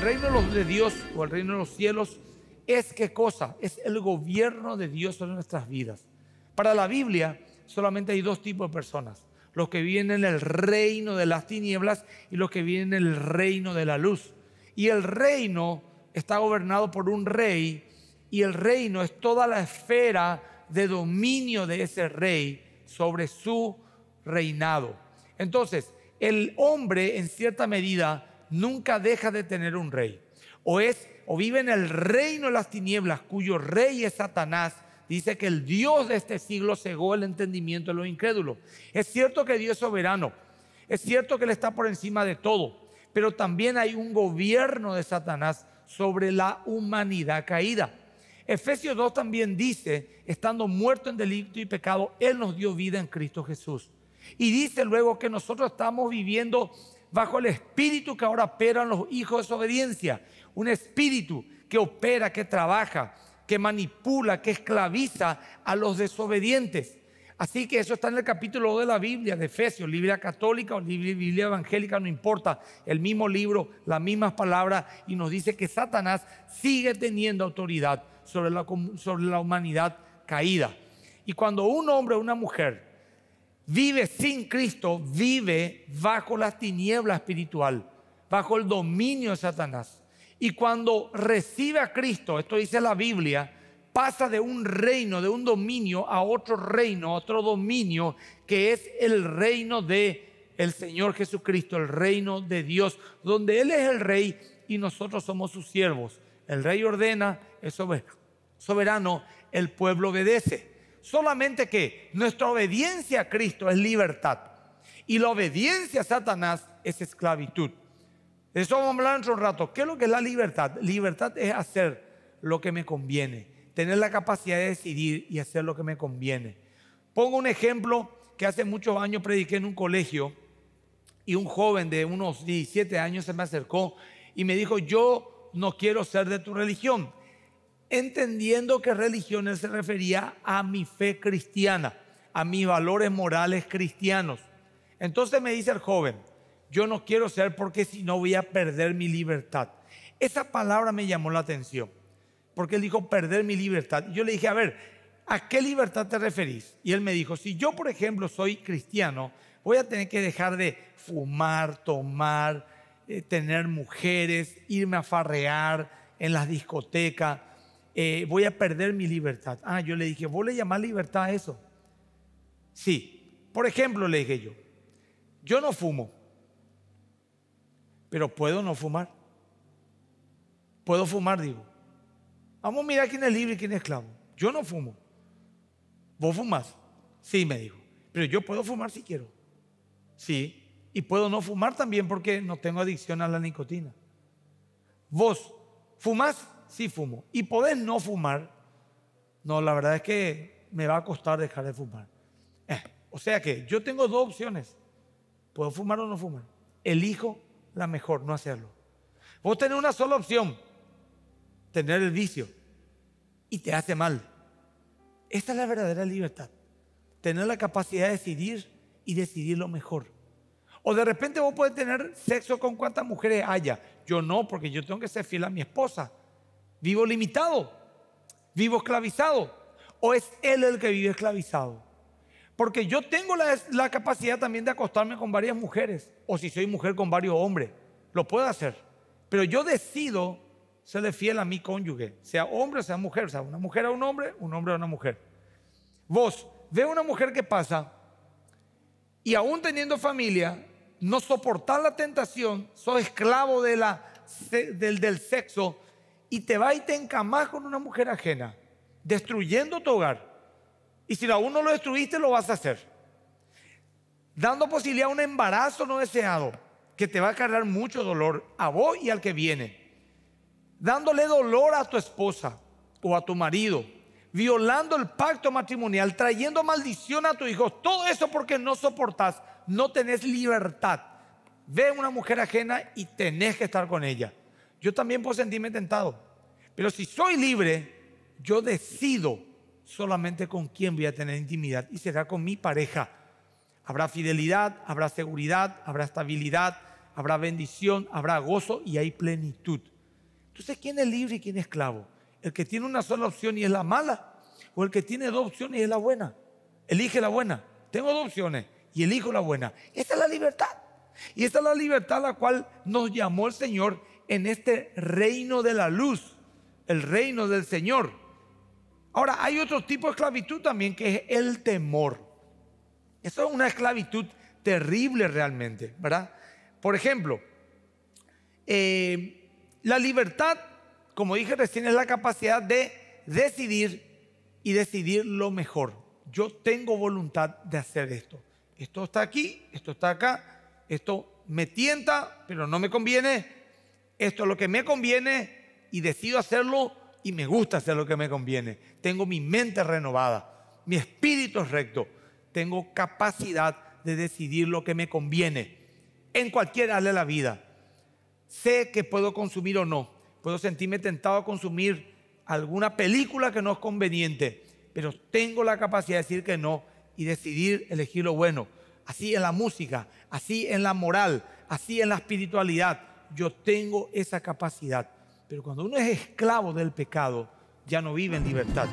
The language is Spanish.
el reino de Dios o el reino de los cielos es qué cosa? Es el gobierno de Dios sobre nuestras vidas. Para la Biblia solamente hay dos tipos de personas. Los que vienen en el reino de las tinieblas y los que vienen en el reino de la luz. Y el reino está gobernado por un rey y el reino es toda la esfera de dominio de ese rey sobre su reinado. Entonces, el hombre en cierta medida nunca deja de tener un rey. O es o vive en el reino de las tinieblas, cuyo rey es Satanás. Dice que el Dios de este siglo cegó el entendimiento de los incrédulos. Es cierto que Dios es soberano. Es cierto que Él está por encima de todo. Pero también hay un gobierno de Satanás sobre la humanidad caída. Efesios 2 también dice, estando muerto en delito y pecado, Él nos dio vida en Cristo Jesús. Y dice luego que nosotros estamos viviendo bajo el espíritu que ahora opera en los hijos de su obediencia. Un espíritu que opera, que trabaja, que manipula, que esclaviza a los desobedientes. Así que eso está en el capítulo 2 de la Biblia, de Efesios, Biblia católica o Biblia evangélica, no importa, el mismo libro, las mismas palabras, y nos dice que Satanás sigue teniendo autoridad sobre la, sobre la humanidad caída. Y cuando un hombre o una mujer vive sin Cristo, vive bajo la tiniebla espiritual, bajo el dominio de Satanás. Y cuando recibe a Cristo, esto dice la Biblia, pasa de un reino, de un dominio a otro reino, a otro dominio, que es el reino de el Señor Jesucristo, el reino de Dios, donde Él es el rey y nosotros somos sus siervos. El rey ordena, es soberano, el pueblo obedece. Solamente que nuestra obediencia a Cristo es libertad y la obediencia a Satanás es esclavitud. De eso vamos a hablar en un rato. ¿Qué es lo que es la libertad? Libertad es hacer lo que me conviene, tener la capacidad de decidir y hacer lo que me conviene. Pongo un ejemplo que hace muchos años prediqué en un colegio y un joven de unos 17 años se me acercó y me dijo, yo no quiero ser de tu religión entendiendo que religiones se refería a mi fe cristiana, a mis valores morales cristianos. Entonces me dice el joven, yo no quiero ser porque si no voy a perder mi libertad. Esa palabra me llamó la atención, porque él dijo perder mi libertad. yo le dije, a ver, ¿a qué libertad te referís? Y él me dijo, si yo, por ejemplo, soy cristiano, voy a tener que dejar de fumar, tomar, eh, tener mujeres, irme a farrear en las discotecas eh, voy a perder mi libertad. Ah, yo le dije, ¿vos le llamás libertad a eso? Sí. Por ejemplo, le dije yo, yo no fumo, pero puedo no fumar. Puedo fumar, digo. Vamos a mirar quién es libre y quién es esclavo. Yo no fumo. ¿Vos fumás? Sí, me dijo. Pero yo puedo fumar si quiero. Sí. Y puedo no fumar también porque no tengo adicción a la nicotina. ¿Vos fumás? si fumo. Y podés no fumar. No, la verdad es que me va a costar dejar de fumar. Eh, o sea que yo tengo dos opciones. Puedo fumar o no fumar. Elijo la mejor, no hacerlo. Vos tenés una sola opción. Tener el vicio. Y te hace mal. Esta es la verdadera libertad. Tener la capacidad de decidir y decidir lo mejor. O de repente vos podés tener sexo con cuantas mujeres haya. Yo no, porque yo tengo que ser fiel a mi esposa. Vivo limitado, vivo esclavizado. ¿O es Él el que vive esclavizado? Porque yo tengo la, capacidad también de acostarme con varias mujeres, o si soy mujer con varios hombres, lo puedo hacer. Pero yo decido serle fiel a mi cónyuge, sea hombre o sea mujer, o sea una mujer a un hombre, un hombre a una mujer. Vos, ve una mujer que pasa y aún teniendo familia, no soportar la tentación, Soy esclavo del, del sexo, y te va y te encamas con una mujer ajena, destruyendo tu hogar. Y si aún no lo destruiste, lo vas a hacer. Dando posibilidad a un embarazo no deseado, que te va a cargar mucho dolor a vos y al que viene. Dándole dolor a tu esposa o a tu marido, violando el pacto matrimonial, trayendo maldición a tu hijo. Todo eso porque no soportás, no tenés libertad. Ve a una mujer ajena y tenés que estar con ella yo también puedo sentirme tentado. Pero si soy libre, yo decido solamente con quién voy a tener intimidad y será con mi pareja. Habrá fidelidad, habrá seguridad, habrá estabilidad, habrá bendición, habrá gozo y hay plenitud. Entonces, ¿quién es libre y quién es esclavo? ¿El que tiene una sola opción y es la mala? ¿O el que tiene dos opciones y es la buena? Elige la buena. Tengo dos opciones y elijo la buena. Esa es la libertad. Y esa es la libertad a la cual nos llamó el Señor en este reino de la luz, el reino del Señor. Ahora, hay otro tipo de esclavitud también que es el temor. Eso es una esclavitud terrible realmente, ¿verdad? Por ejemplo, eh, la libertad, como dije recién, es la capacidad de decidir y decidir lo mejor. Yo tengo voluntad de hacer esto. Esto está aquí, esto está acá, esto me tienta, pero no me conviene, esto es lo que me conviene y decido hacerlo y me gusta hacer lo que me conviene. Tengo mi mente renovada, mi espíritu recto, tengo capacidad de decidir lo que me conviene en cualquier área de la vida. Sé que puedo consumir o no, puedo sentirme tentado a consumir alguna película que no es conveniente, pero tengo la capacidad de decir que no y decidir elegir lo bueno. Así en la música, así en la moral, así en la espiritualidad, yo tengo esa capacidad. Pero cuando uno es esclavo del pecado, ya no vive en libertad.